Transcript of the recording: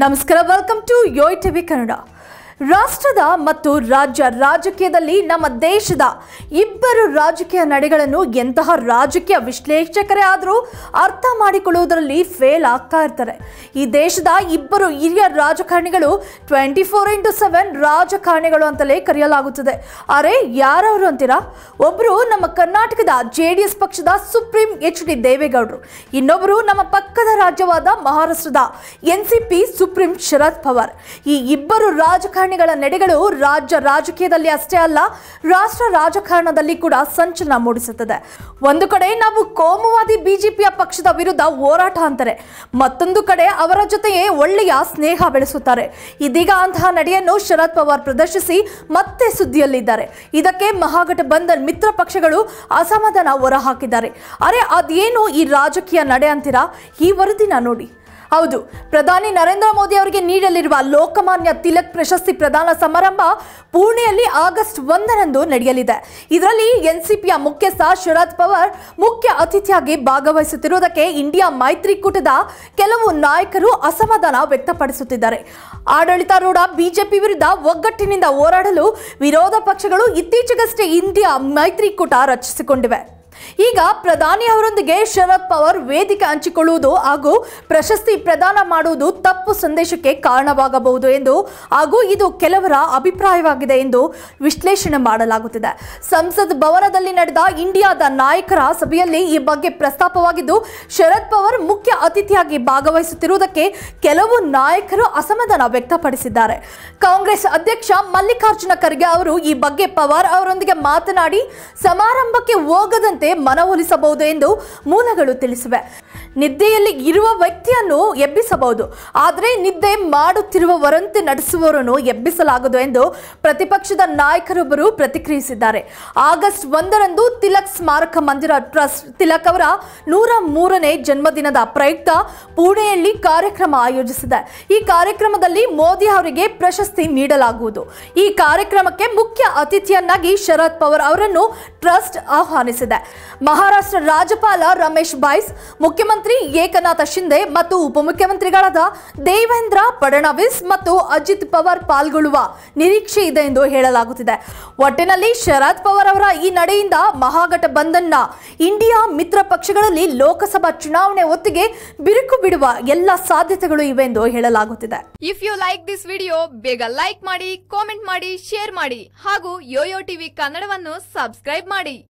ನಮಸ್ಕಾರ welcome to Yoyo TV Kannada ರಾಷ್ಟ್ರದ ಮತ್ತು ರಾಜ್ಯ ರಾಜಕೀಯದಲ್ಲಿ ನಮ್ಮ ದೇಶದ ಇಬ್ಬರು ರಾಜಕೀಯ ನಡೆಗಳನ್ನು ಎಂತಹ ರಾಜಕೀಯ ವಿಶ್ಲೇಷಕರೇ ಆದರೂ ಅರ್ಥ ಮಾಡಿಕೊಳ್ಳುವುದರಲ್ಲಿ ಫೇಲ್ ಆಗ್ತಾ ಇರ್ತಾರೆ ಈ ದೇಶದ ಇಬ್ಬರು ಹಿರಿಯ ರಾಜಕಾರಣಿಗಳು ಟ್ವೆಂಟಿ ಫೋರ್ ಇಂಟು ಸೆವೆನ್ ರಾಜಕಾರಣಿಗಳು ಅಂತಲೇ ಕರೆಯಲಾಗುತ್ತದೆ ಅರೆ ಯಾರವರು ಅಂತೀರಾ ಒಬ್ಬರು ನಮ್ಮ ಕರ್ನಾಟಕದ ಜೆ ಡಿ ಎಸ್ ಪಕ್ಷದ ಸುಪ್ರೀಂ ಎಚ್ ಡಿ ದೇವೇಗೌಡರು ಇನ್ನೊಬ್ಬರು ನಮ್ಮ ಪಕ್ಕದ ರಾಜ್ಯವಾದ ಮಹಾರಾಷ್ಟ್ರದ N C P supreme Sharad Pawar ಈ ಇಬ್ಬರು ರಾಜಕಾರಣಿ ಘಟನೆಗಳ ನಡೆಗಳು ರಾಜ್ಯ ರಾಜಕೀಯದಲ್ಲಿ ಅಷ್ಟೇ ಅಲ್ಲ ರಾಷ್ಟ್ರ ರಾಜಕಾರಣದಲ್ಲಿ ಕೂಡ ಸಂಚಲನ ಮೂಡಿಸುತ್ತದೆ ಒಂದು ಕಡೆ ನಾವು ಕೋಮುವಾದಿ ಬಿಜೆಪಿಯ ಪಕ್ಷದ ವಿರುದ್ಧ ಹೋರಾಟ ಅಂತಾರೆ ಮತ್ತೊಂದು ಕಡೆ ಅವರ ಜೊತೆಯೇ ಒಳ್ಳೆಯ ಸ್ನೇಹ ಬೆಳೆಸುತ್ತಾರೆ ಇದೀಗ ಅಂತಹ ನಡೆಯನ್ನು ಶರದ್ ಪವಾರ್ ಪ್ರದರ್ಶಿಸಿ ಮತ್ತೆ ಸುದ್ದಿಯಲ್ಲಿದ್ದಾರೆ ಇದಕ್ಕೆ ಮಹಾಗಠಬಂಧನ್ ಮಿತ್ರ ಪಕ್ಷಗಳು ಅಸಮಾಧಾನ ಹೊರಹಾಕಿದ್ದಾರೆ ಅರೆ ಅದೇನು ಈ ರಾಜಕೀಯ ನಡೆ ಅಂತೀರಾ ಈ ವರದಿನ ನೋಡಿ ಹೌದು ಪ್ರಧಾನಿ ನರೇಂದ್ರ ಮೋದಿ ಅವರಿಗೆ ನೀಡಲಿರುವ ಲೋಕಮಾನ್ಯ ತಿಲಕ್ ಪ್ರಶಸ್ತಿ ಪ್ರದಾನ ಸಮಾರಂಭ ಪುಣೆಯಲ್ಲಿ ಆಗಸ್ಟ್ ಒಂದರಂದು ನಡೆಯಲಿದೆ ಇದರಲ್ಲಿ ಎನ್ಸಿಪಿಯ ಮುಖ್ಯಸ್ಥ ಶರದ್ ಪವಾರ್ ಮುಖ್ಯ ಅತಿಥಿಯಾಗಿ ಭಾಗವಹಿಸುತ್ತಿರುವುದಕ್ಕೆ ಇಂಡಿಯಾ ಮೈತ್ರಿಕೂಟದ ಕೆಲವು ನಾಯಕರು ಅಸಮಾಧಾನ ವ್ಯಕ್ತಪಡಿಸುತ್ತಿದ್ದಾರೆ ಆಡಳಿತಾರೂಢ ಬಿಜೆಪಿ ವಿರುದ್ಧ ಒಗ್ಗಟ್ಟಿನಿಂದ ಹೋರಾಡಲು ವಿರೋಧ ಪಕ್ಷಗಳು ಇತ್ತೀಚೆಗಷ್ಟೇ ಇಂಡಿಯಾ ಮೈತ್ರಿಕೂಟ ರಚಿಸಿಕೊಂಡಿವೆ ಈಗ ಪ್ರಧಾನಿ ಅವರೊಂದಿಗೆ ಶರದ್ ಪವಾರ್ ವೇದಿಕೆ ಹಂಚಿಕೊಳ್ಳುವುದು ಹಾಗೂ ಪ್ರಶಸ್ತಿ ಪ್ರದಾನ ಮಾಡುವುದು ತಪ್ಪು ಸಂದೇಶಕ್ಕೆ ಕಾರಣವಾಗಬಹುದು ಎಂದು ಹಾಗೂ ಇದು ಕೆಲವರ ಅಭಿಪ್ರಾಯವಾಗಿದೆ ಎಂದು ವಿಶ್ಲೇಷಣೆ ಮಾಡಲಾಗುತ್ತಿದೆ ಸಂಸತ್ ಭವನದಲ್ಲಿ ನಡೆದ ಇಂಡಿಯಾದ ನಾಯಕರ ಸಭೆಯಲ್ಲಿ ಈ ಬಗ್ಗೆ ಪ್ರಸ್ತಾಪವಾಗಿದ್ದು ಶರದ್ ಪವಾರ್ ಮುಖ್ಯ ಅತಿಥಿಯಾಗಿ ಭಾಗವಹಿಸುತ್ತಿರುವುದಕ್ಕೆ ಕೆಲವು ನಾಯಕರು ಅಸಮಾಧಾನ ವ್ಯಕ್ತಪಡಿಸಿದ್ದಾರೆ ಕಾಂಗ್ರೆಸ್ ಅಧ್ಯಕ್ಷ ಮಲ್ಲಿಕಾರ್ಜುನ ಖರ್ಗೆ ಅವರು ಈ ಬಗ್ಗೆ ಪವಾರ್ ಅವರೊಂದಿಗೆ ಮಾತನಾಡಿ ಸಮಾರಂಭಕ್ಕೆ ಹೋಗದಂತೆ ಮನವೊಲಿಸಬಹುದು ಎಂದು ಮೂಲಗಳು ತಿಳಿಸಿವೆ ನಿದ್ದೆಯಲ್ಲಿ ಇರುವ ವ್ಯಕ್ತಿಯನ್ನು ಎಬ್ಬಿಸಬಹುದು ಆದರೆ ನಿದ್ದೆ ಮಾಡುತ್ತಿರುವವರಂತೆ ನಡೆಸುವವರನ್ನು ಎಬ್ಬಿಸಲಾಗದು ಎಂದು ಪ್ರತಿಪಕ್ಷದ ನಾಯಕರೊಬ್ಬರು ಪ್ರತಿಕ್ರಿಯಿಸಿದ್ದಾರೆ ಆಗಸ್ಟ್ ಒಂದರಂದು ತಿಲಕ್ ಸ್ಮಾರಕ ಮಂದಿರ ಟ್ರಸ್ಟ್ ತಿಲಕ್ ಅವರ ನೂರ ಮೂರನೇ ಜನ್ಮದಿನದ ಪ್ರಯುಕ್ತ ಪುಣೆಯಲ್ಲಿ ಕಾರ್ಯಕ್ರಮ ಆಯೋಜಿಸಿದೆ ಈ ಕಾರ್ಯಕ್ರಮದಲ್ಲಿ ಮೋದಿ ಅವರಿಗೆ ಪ್ರಶಸ್ತಿ ನೀಡಲಾಗುವುದು ಈ ಕಾರ್ಯಕ್ರಮಕ್ಕೆ ಮುಖ್ಯ ಅತಿಥಿಯನ್ನಾಗಿ ಶರದ್ ಪವಾರ್ ಅವರನ್ನು ಟ್ರಸ್ಟ್ ಆಹ್ವಾನಿಸಿದೆ ಮಹಾರಾಷ್ಟ್ರ ರಾಜ್ಯಪಾಲ ರಮೇಶ್ ಬೈಸ್ ಮುಖ್ಯಮಂತ್ರಿ ಏಕನಾಥ ಶಿಂದೆ ಮತ್ತು ಉಪಮುಖ್ಯಮಂತ್ರಿಗಳಾದ ದೇವೇಂದ್ರ ಫಡ್ನವೀಸ್ ಮತ್ತು ಅಜಿತ್ ಪವಾರ್ ಪಾಲ್ಗೊಳ್ಳುವ ನಿರೀಕ್ಷೆ ಇದೆ ಎಂದು ಹೇಳಲಾಗುತ್ತಿದೆ ಒಟ್ಟಿನಲ್ಲಿ ಶರದ್ ಪವಾರ್ ಅವರ ಈ ನಡೆಯಿಂದ ಮಹಾಘಟಬಂಧನ್ನ ಇಂಡಿಯಾ ಮಿತ್ರ ಪಕ್ಷಗಳಲ್ಲಿ ಲೋಕಸಭಾ ಚುನಾವಣೆ ಹೊತ್ತಿಗೆ ಬಿರುಕು ಬಿಡುವ ಎಲ್ಲ ಸಾಧ್ಯತೆಗಳು ಇವೆ ಎಂದು ಹೇಳಲಾಗುತ್ತಿದೆ if you like this video ಬೇಗ ಲೈಕ್ ಮಾಡಿ ಕಾಮೆಂಟ್ ಮಾಡಿ ಶೇರ್ ಮಾಡಿ ಹಾಗೂ ಯೋಯೋ ಟಿವಿ ಕನ್ನಡವನ್ನು ಸಬ್ಸ್ಕ್ರೈಬ್ ಮಾಡಿ